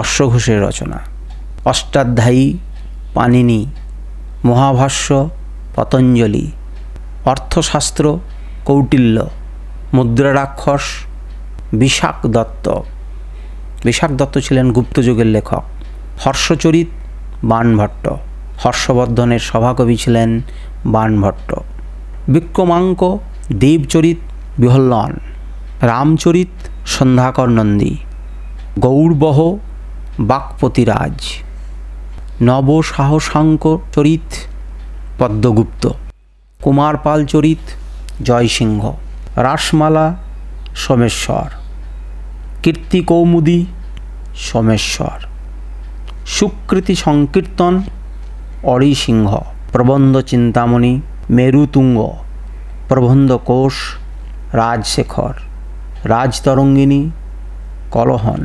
অশ্বঘোষের রচনা Ashtadhyayi Panini Mahabhashya Patanjali Arthashastra Kautilya Mudrarakshasa Vishakhadatta Vishakhadatta ছিলেন গুপ্তযুগের লেখক হর্ষচরিত বাণভট্ট হর্ষবর্ধনের সভাকবি ছিলেন বাণভট্ট বিক্রমাঙ্ক দেবচরিত বিহল্লন রামচরিত সন্ধ্যাকর নন্দী গৌরবহ বাকপতিরাজ নব সাহসাঙ্ক চরিত পদ্মগুপ্ত কুমারপাল চরিত জয়সিংহ রাসমালা সোমেশ্বর কীর্তি কৌমুদী সোমেশ্বর সুকৃতি সংকীর্তন অরিসিংহ প্রবন্ধ চিন্তামণি মেরুতুঙ্গ প্রবন্ধকোষ রাজশেখর রাজতরঙ্গিনী কলহন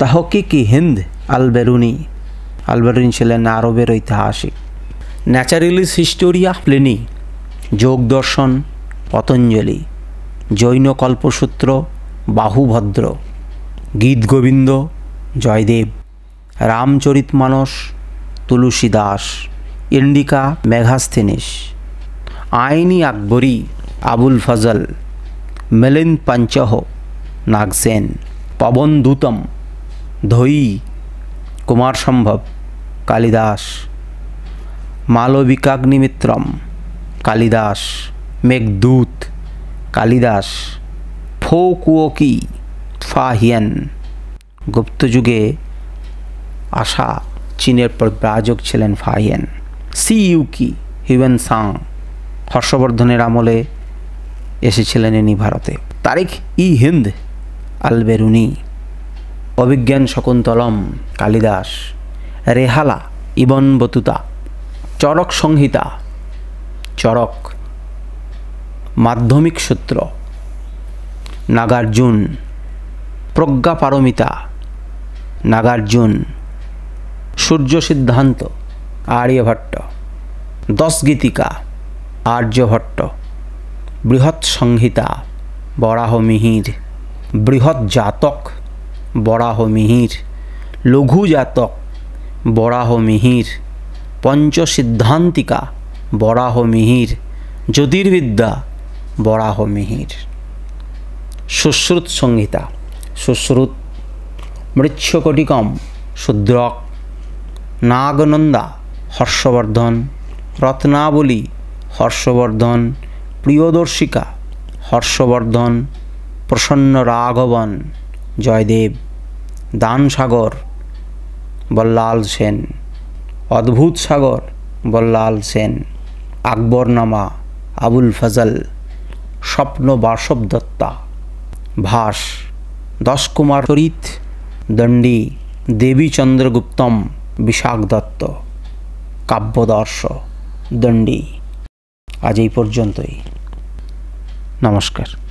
তাহকিকি হিন্দ আলবেরুনি আলবেরুনি ছিলেন আরবের ঐতিহাসিক ন্যাচারালিস হিস্টোরিয়া প্লেনি যোগ দর্শন Patanjali Jain Kalpasutra Bahubhadra Gita Govinda Jayadeva Ramcharit Manas Tulsidas Indica Megasthenes Ain i Akbari Abul Fazal মেলিন পঞ্চহ Nagasena Pawan দূতম ধৈ Kumar সম্ভব কালিদাস মালবিকাগ্নিমিত্রম কালিদাস মেঘদূত কালিদাস ফোকুয়কি ফাহিয়ান গুপ্তযুগে আশা চীনের প্রব্রাজক ছিলেন Fa Hien Si Yu Ki Hiuen Tsang হর্ষবর্ধনের আমলে এসেছিলেন ইনি ভারতে Tarikh i Hind Alberuni Abhijnana Shakuntalam Kalidasa Rehla Ibn Battuta Charaka Samhita Charaka Madhyamika Sutra Nagarjuna Prajnaparamita Nagarjuna সূর্য সিদ্ধান্ত আর্যভট্ট দশ গীতিকা আর্যভট্ট বৃহৎ সংহিতা বরাহ মিহির বৃহৎ জাতক বরাহ মিহির লঘুজাতক বরাহ মিহির পঞ্চসিদ্ধান্তিকা বরাহ মিহির জ্যোতির্বিদ্যা বরাহ মিহির সুশ্রুত সংহিতা সুশ্রুত মৃচ্ছকটিকম শুদ্রক নাগনন্দা হর্ষবর্ধন রত্নাবলী হর্ষবর্ধন প্রিয়দর্শিকা হর্ষবর্ধন প্রসন্ন রাঘবন জয়দেব দান সাগর বল্লাল সেন অদ্ভুত সাগর বল্লাল সেন আকবরনামা আবুল ফজল স্বপ্ন বাসব দত্তা ভাস দশকুমার চরিত দণ্ডী দেবী চন্দ্রগুপ্তম বিশাখ দত্ত কাব্যদর্শ দণ্ডী আজ এই পর্যন্তই নমস্কার